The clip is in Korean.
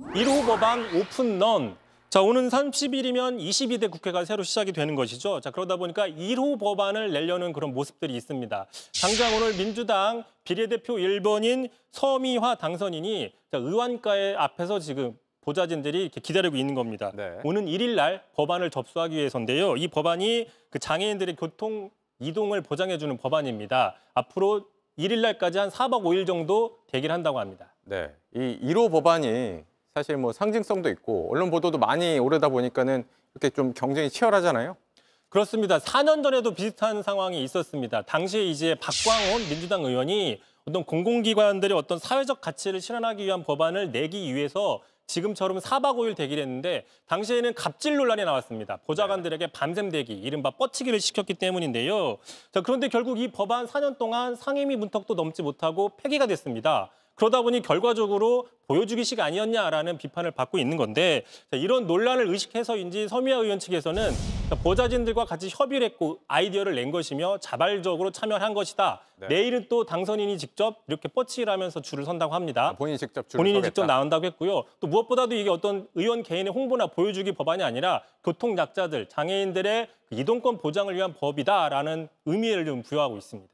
1호 법안 오픈 넌. 자, 오는 30일이면 22대 국회가 새로 시작이 되는 것이죠. 자, 그러다 보니까 1호 법안을 내려는 그런 모습들이 있습니다. 당장 오늘 민주당 비례대표 1번인 서미화 당선인이 자, 의원가에 앞에서 지금 보좌진들이 이렇게 기다리고 있는 겁니다. 네. 오는 1일 날 법안을 접수하기 위해서인데요. 이 법안이 그 장애인들의 교통 이동을 보장해주는 법안입니다. 앞으로 1일 날까지 한 4박 5일 정도 대기를 한다고 합니다. 네, 이 1호 법안이 사실 뭐 상징성도 있고 언론 보도도 많이 오르다 보니까는 이렇게 좀 경쟁이 치열하잖아요. 그렇습니다. 4년 전에도 비슷한 상황이 있었습니다. 당시 에 이제 박광온 민주당 의원이 어떤 공공기관들의 어떤 사회적 가치를 실현하기 위한 법안을 내기 위해서 지금처럼 4박 5일 대기를 했는데 당시에는 갑질 논란이 나왔습니다. 보좌관들에게 밤샘 대기, 이른바 뻗치기를 시켰기 때문인데요. 자, 그런데 결국 이 법안 4년 동안 상임위 문턱도 넘지 못하고 폐기가 됐습니다. 그러다 보니 결과적으로 보여주기식 아니었냐라는 비판을 받고 있는 건데 이런 논란을 의식해서인지 서미아 의원 측에서는 그러니까 보좌진들과 같이 협의를 했고 아이디어를 낸 것이며 자발적으로 참여한 것이다. 네. 내일은 또 당선인이 직접 이렇게 뻗치라면서 줄을 선다고 합니다. 아, 본인이 직접 줄 본인이 서겠다. 직접 나온다고 했고요. 또 무엇보다도 이게 어떤 의원 개인의 홍보나 보여주기 법안이 아니라 교통약자들, 장애인들의 그 이동권 보장을 위한 법이다라는 의미를 좀 부여하고 있습니다.